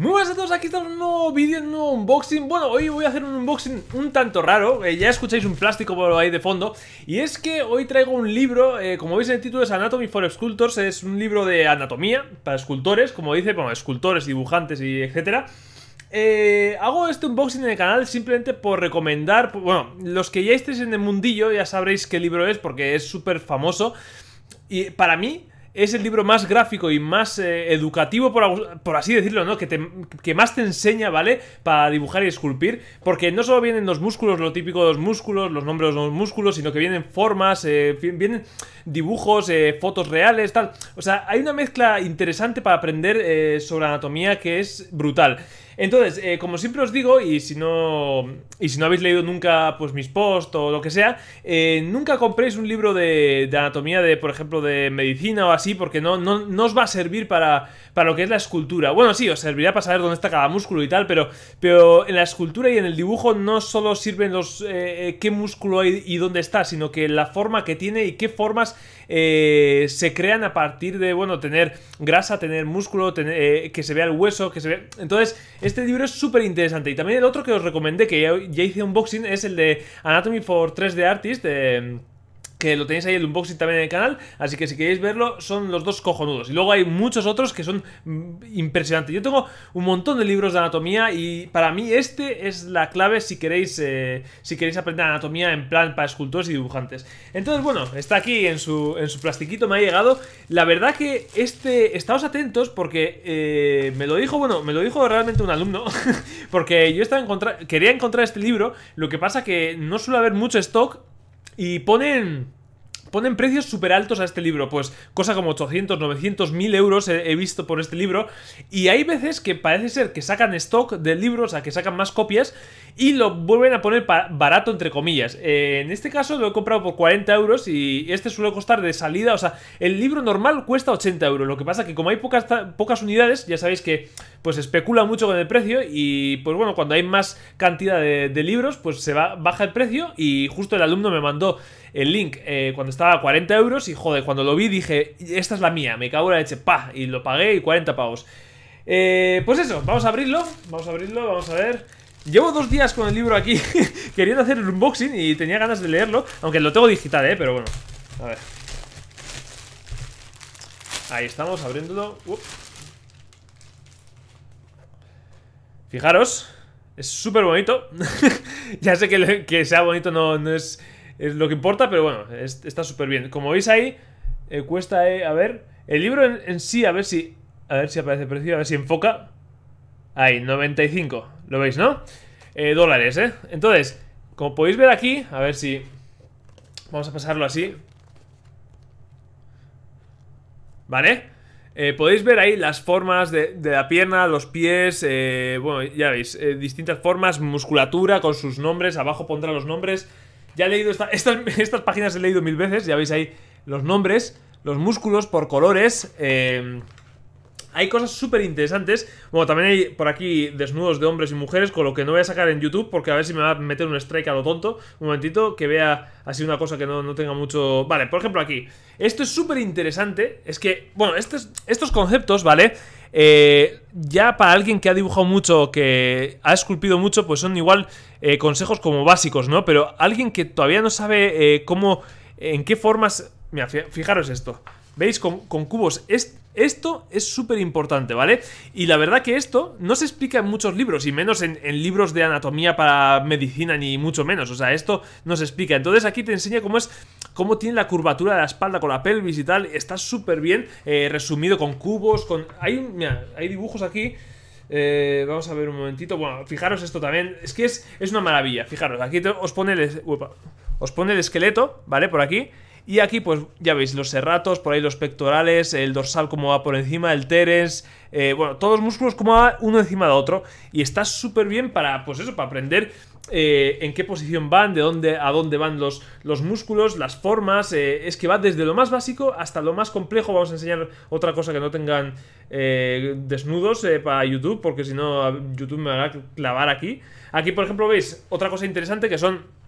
Muy buenas a todos, aquí estamos un nuevo vídeo, un nuevo unboxing Bueno, hoy voy a hacer un unboxing un tanto raro eh, Ya escucháis un plástico por ahí de fondo Y es que hoy traigo un libro, eh, como veis en el título es Anatomy for Sculptors Es un libro de anatomía para escultores, como dice, bueno, escultores, dibujantes y etcétera eh, hago este unboxing en el canal simplemente por recomendar, bueno, los que ya estáis en el mundillo ya sabréis qué libro es porque es súper famoso y para mí es el libro más gráfico y más eh, educativo, por, así decirlo, ¿no? Que, te, que, más te enseña, ¿vale? Para dibujar y esculpir. Porque no solo vienen los músculos, lo típico de los músculos, los nombres de los músculos, sino que vienen formas, eh, vienen dibujos, eh, fotos reales, tal. O sea, hay una mezcla interesante para aprender sobre anatomía que es brutal. Entonces, eh, como siempre os digo, y si no. Y si no habéis leído nunca pues mis posts o lo que sea, eh, nunca compréis un libro de, anatomía de, por ejemplo, de medicina o así, porque no, no, os va a servir para, para lo que es la escultura. Bueno, sí, os servirá para saber dónde está cada músculo y tal, pero, pero en la escultura y en el dibujo no solo sirven los eh, qué músculo hay y dónde está, sino que la forma que tiene y qué formas se crean a partir de, bueno, tener grasa, tener músculo, que se vea el hueso, que se vea. Entonces, este libro es súper interesante. Y también el otro que os recomendé, que ya, ya hice unboxing, es el de Anatomy for 3D Artist. De, eh, que lo tenéis ahí el unboxing también en el canal, así que si queréis verlo, son los dos cojonudos. Y luego hay muchos otros que son mm, impresionantes. Yo tengo un montón de libros de anatomía y para mí este es la clave si queréis, eh, si queréis aprender anatomía en plan para escultores y dibujantes. Entonces, bueno, está aquí en su, en su plastiquito, me ha llegado. La verdad que este, estáos atentos porque eh, me lo dijo, bueno, me lo dijo realmente un alumno, porque yo estaba encontrar, quería encontrar este libro, lo que pasa que no suele haber mucho stock y ponen ponen precios súper altos a este libro, pues cosa como 800, 900, 1000 euros he, visto por este libro, y hay veces que parece ser que sacan stock del libro, o sea, que sacan más copias, y lo vuelven a poner barato, entre comillas. Eh, en este caso lo he comprado por 40 euros y este suele costar de salida, o sea, el libro normal cuesta 80 euros, lo que pasa que como hay pocas, pocas unidades, ya sabéis que pues especula mucho con el precio y pues bueno, cuando hay más cantidad de, libros, pues se va, baja el precio y justo el alumno me mandó el link eh, cuando estaba a 40 euros y joder, cuando lo vi dije, esta es la mía, me cago en la leche, pa, y lo pagué y 40 pavos. Eh, pues eso, vamos a abrirlo, vamos a abrirlo, vamos a ver. Llevo dos días con el libro aquí queriendo hacer un unboxing y tenía ganas de leerlo, aunque lo tengo digital, eh, pero bueno. A ver. Ahí estamos, abriéndolo. Uh. Fijaros, es súper bonito. ya sé que, que, sea bonito no, no es, lo que importa, pero bueno, está súper bien. Como veis ahí, eh, cuesta, eh, a ver, el libro en, sí, a ver si, a ver si aparece precio, a ver si enfoca. Ahí, 95, lo veis, ¿no? Eh, dólares, ¿eh? Entonces, como podéis ver aquí, a ver si... Vamos a pasarlo así. ¿Vale? Eh, podéis ver ahí las formas de, la pierna, los pies, eh, bueno, ya veis, eh, distintas formas, musculatura con sus nombres, abajo pondrá los nombres. Ya he leído, estas, estas, páginas he leído mil veces, ya veis ahí los nombres, los músculos por colores, hay cosas súper interesantes. Bueno, también hay por aquí desnudos de hombres y mujeres, con lo que no voy a sacar en YouTube, porque a ver si me va a meter un strike a lo tonto. Un momentito, que vea así una cosa que no, tenga mucho... Vale, por ejemplo aquí. Esto es súper interesante. Es que, bueno, estos, estos conceptos, ¿vale? Eh, ya para alguien que ha dibujado mucho, que ha esculpido mucho, pues son igual eh, consejos como básicos, ¿no? Pero alguien que todavía no sabe eh, cómo, en qué formas... Mira, fijaros esto. ¿Veis? Con, cubos. este esto es súper importante, ¿vale? Y la verdad que esto no se explica en muchos libros, y menos en, libros de anatomía para medicina, ni mucho menos. O sea, esto no se explica. Entonces aquí te enseña cómo es, cómo tiene la curvatura de la espalda con la pelvis y tal. Está súper bien eh, resumido con cubos, con... Hay, hay dibujos aquí... Eh, vamos a ver un momentito. Bueno, fijaros esto también. Es que es, una maravilla. Fijaros, aquí os, pone os pone el esqueleto, ¿vale? Por aquí. Y aquí, pues ya veis, los serratos, por ahí los pectorales, el dorsal como va por encima, el teres, eh, bueno, todos los músculos como va uno encima de otro. Y está súper bien para, pues eso, para aprender eh, en qué posición van, de dónde a dónde van los, los músculos, las formas. Eh, es que va desde lo más básico hasta lo más complejo. Vamos a enseñar otra cosa que no tengan desnudos para YouTube, porque si no, YouTube me va a clavar aquí. Aquí, por ejemplo, veis otra cosa interesante que son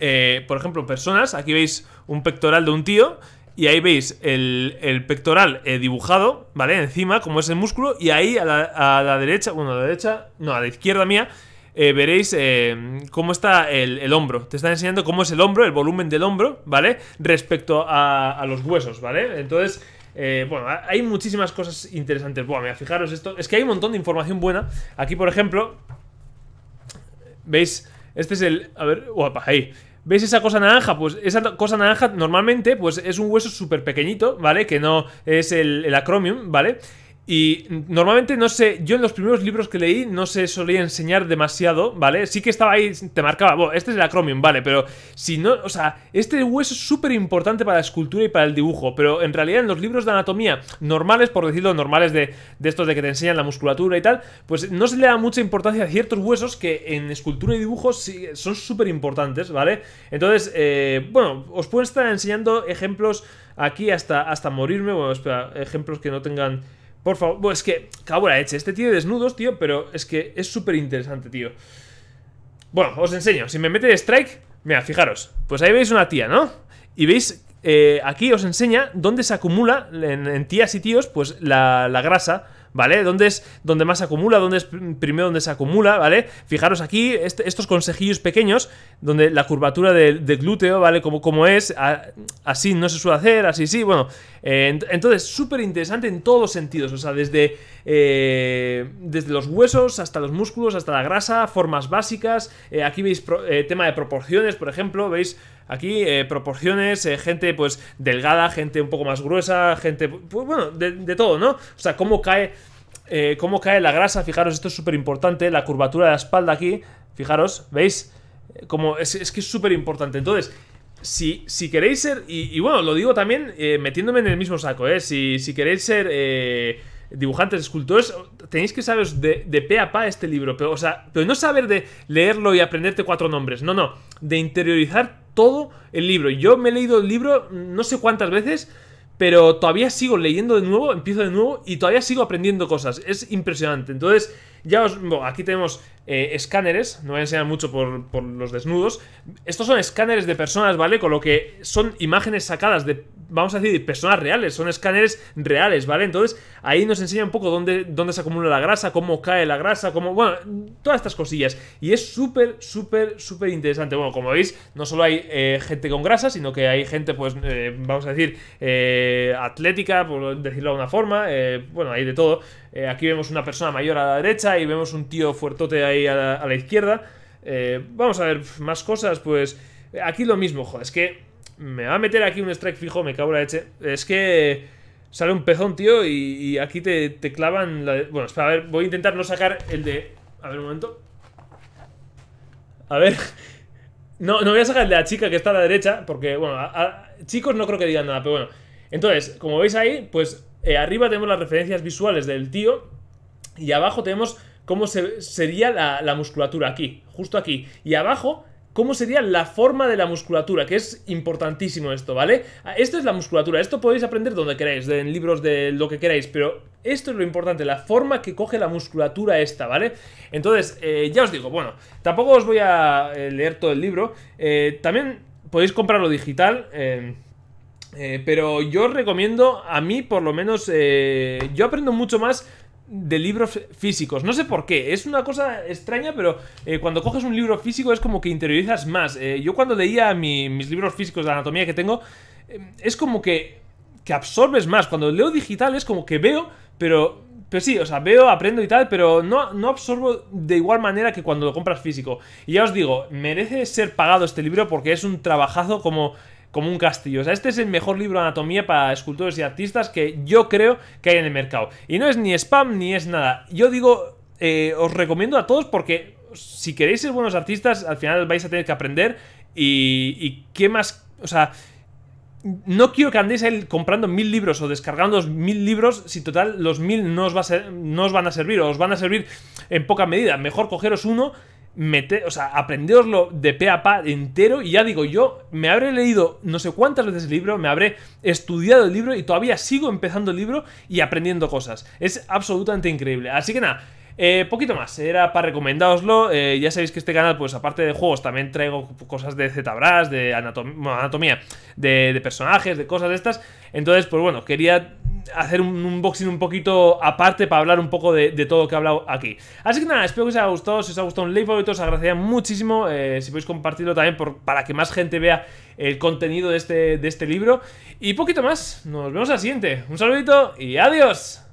eh, por ejemplo, personas. Aquí veis un pectoral de un tío y ahí veis el, pectoral eh, dibujado, ¿vale? Encima, como es el músculo, y ahí a la, derecha, bueno, a la derecha, no, a la izquierda mía, eh, veréis cómo está el, hombro. Te están enseñando cómo es el hombro, el volumen del hombro, ¿vale? Respecto a, a los huesos, ¿vale? Entonces, bueno, hay muchísimas cosas interesantes. Bueno, mira, fijaros esto. Es que hay un montón de información buena. Aquí, por ejemplo, veis este es el... A ver, guapa, ahí ¿Veis esa cosa naranja? Pues esa cosa naranja normalmente pues es un hueso súper pequeñito, ¿vale? Que no es el, el acromium, ¿vale? Y normalmente no sé, yo en los primeros libros que leí no se solía enseñar demasiado, ¿vale? Sí que estaba ahí, te marcaba, bueno, este es el acromion, vale, pero si no, o sea, este hueso es súper importante para la escultura y para el dibujo, pero en realidad en los libros de anatomía normales, por decirlo, normales de, estos de que te enseñan la musculatura y tal, pues no se le da mucha importancia a ciertos huesos que en escultura y dibujo son súper importantes, ¿vale? Entonces, eh, bueno, os puedo estar enseñando ejemplos aquí hasta, hasta morirme, bueno, espera, ejemplos que no tengan por favor, es que, cabrón, la Este tiene desnudos, tío, pero es que es súper interesante, tío. Bueno, os enseño. Si me mete de strike, mira, fijaros. Pues ahí veis una tía, ¿no? Y veis, eh, aquí os enseña dónde se acumula en, tías y tíos, pues la grasa ¿vale? ¿Dónde es donde más se acumula? ¿Dónde es primero donde se acumula? ¿Vale? Fijaros aquí, este, estos consejillos pequeños, donde la curvatura del de glúteo, ¿vale? Como, es, así no se suele hacer, así sí, bueno. Eh, entonces, súper interesante en todos sentidos, o sea, desde, eh, desde los huesos hasta los músculos, hasta la grasa, formas básicas. Eh, aquí veis tema de proporciones, por ejemplo, veis Aquí eh, proporciones, eh, gente pues delgada, gente un poco más gruesa, gente, pues bueno, de, todo, ¿no? O sea, cómo cae, eh, cómo cae la grasa, fijaros, esto es súper importante, la curvatura de la espalda aquí, fijaros, ¿veis? Como es, que es súper importante. Entonces, si, si, queréis ser, y, bueno, lo digo también metiéndome en el mismo saco, ¿eh? Si, si queréis ser dibujantes, escultores, tenéis que saberos de, de, pe a pa este libro, pero, pero no saber de leerlo y aprenderte cuatro nombres, no, no, de interiorizar todo el libro. Yo me he leído el libro mm, no sé cuántas veces, pero todavía sigo leyendo de nuevo, empiezo de nuevo y todavía sigo aprendiendo cosas. Es impresionante. Entonces, ya os. Bueno, aquí tenemos eh, escáneres, no voy a enseñar mucho por, por, los desnudos. Estos son escáneres de personas, ¿vale? Con lo que son imágenes sacadas de vamos a decir, personas reales, son escáneres reales, ¿vale? Entonces, ahí nos enseña un poco dónde, dónde se acumula la grasa, cómo cae la grasa, cómo, bueno, todas estas cosillas. Y es súper, súper, súper interesante. Bueno, como veis, no solo hay eh, gente con grasa, sino que hay gente, pues, eh, vamos a decir, eh, atlética, por decirlo de alguna forma, bueno, hay de todo. aquí vemos una persona mayor a la derecha y vemos un tío fuertote ahí a la, a la izquierda. vamos a ver más cosas, pues... Aquí lo mismo, joder, es que me va a meter aquí un strike fijo, me cago en la leche. Es que sale un pezón, tío, y, aquí te, clavan la Bueno, espera, a ver, voy a intentar no sacar el de... A ver, un momento. A ver... No, no voy a sacar el de la chica que está a la derecha, porque, bueno, chicos no creo que digan nada, pero bueno. Entonces, como veis ahí, pues eh, arriba tenemos las referencias visuales del tío y abajo tenemos cómo sería la musculatura aquí, justo aquí. Y abajo cómo sería la forma de la musculatura, que es importantísimo esto, ¿vale? Esto es la musculatura, esto podéis aprender donde queráis, en libros de lo que queráis, pero esto es lo importante, la forma que coge la musculatura esta, ¿vale? Entonces, eh, ya os digo, bueno, tampoco os voy a eh, leer todo el libro, eh, también podéis comprarlo digital, em, pero yo recomiendo, a mí por lo menos, yo aprendo mucho más de libros físicos. No sé por qué, es una cosa extraña, pero eh, cuando coges un libro físico es como que interiorizas más. Eh, yo cuando leía mis libros físicos de anatomía que tengo, eh, es como que, que absorbes más. Cuando leo digital es como que veo, pero pero sí, o sea, veo, aprendo y tal, pero no, no absorbo de igual manera que cuando lo compras físico. Y ya os digo, merece ser pagado este libro porque es un trabajazo como como un castillo. O sea, este es el mejor libro de anatomía para escultores y artistas que yo creo que hay en el mercado. Y no es ni spam ni es nada. Yo digo, eh, os recomiendo a todos porque si queréis ser buenos artistas, al final vais a tener que aprender. Y, qué más, o sea, no quiero que andéis ahí comprando mil libros o descargando mil libros si total los mil no os, va a no os van a servir o os van a servir en poca medida. Mejor cogeros uno Mete, o sea, aprendeoslo de pe a pa entero y ya digo, yo me habré leído no sé cuántas veces el libro, me habré estudiado el libro y todavía sigo empezando el libro y aprendiendo cosas. Es absolutamente increíble. Así que nada, eh, poquito más, era para recomendaroslo. Eh, ya sabéis que este canal, pues aparte de juegos, también traigo cosas de ZBrush, de anatomía, de, de, personajes, de cosas de estas. Entonces, pues bueno, quería hacer un unboxing un poquito aparte para hablar un poco de, todo lo que he hablado aquí. Así que nada, espero que os haya gustado, si os ha gustado un like favorito os agradecería muchísimo, eh, si podéis compartirlo también para que más gente vea el contenido de este, de este libro. Y poquito más, nos vemos al siguiente. Un saludito y adiós.